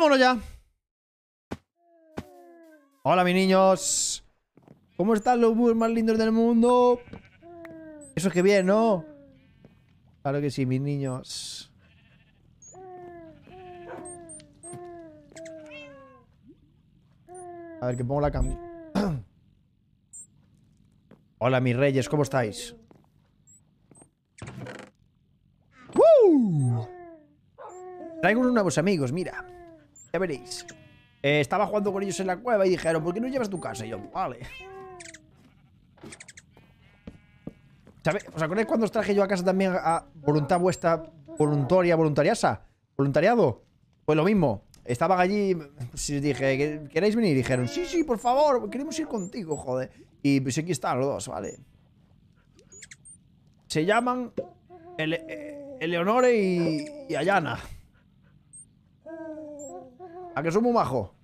¡Vámonos ya! Hola, mis niños. ¿Cómo están los búhos más lindos del mundo? Eso es que bien, ¿no? Claro que sí, mis niños. A ver, que pongo la cam... Hola, mis reyes, ¿cómo estáis? ¡Woo! Traigo unos nuevos amigos, mira. Ya veréis. Eh, estaba jugando con ellos en la cueva y dijeron, ¿por qué no llevas tu casa? Y yo, vale. ¿Os acordáis cuando os traje yo a casa también a voluntad vuestra voluntaria, voluntariasa? ¿Voluntariado? Pues lo mismo. Estaban allí, os dije, ¿queréis venir? dijeron, sí, sí, por favor, queremos ir contigo, joder. Y pues aquí están los dos, vale. Se llaman eh, Eleonore y, y Ayana que soy muy majo?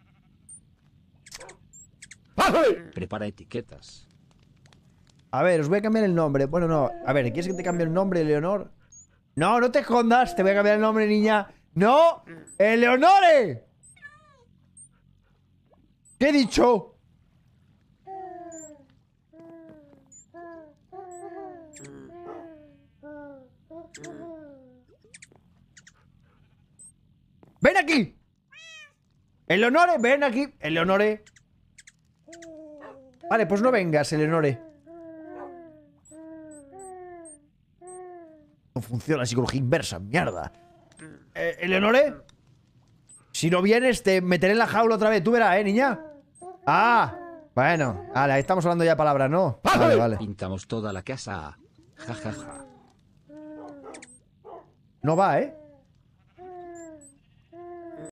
¡Ah, Prepara etiquetas. A ver, os voy a cambiar el nombre. Bueno, no. A ver, ¿quieres que te cambie el nombre, Leonor? No, no te escondas. Te voy a cambiar el nombre, niña. ¡No! ¡Eleonore! ¿Qué he dicho? ¡Ven aquí! Eleonore, ven aquí. Eleonore. Vale, pues no vengas, Eleonore. No funciona psicología inversa, mierda. Eh, Eleonore. Si no vienes, te meteré en la jaula otra vez. Tú verás, ¿eh, niña? Ah, bueno. Vale, estamos hablando ya palabras, ¿no? Vale, vale. Pintamos toda la casa. Ja, No va, ¿eh?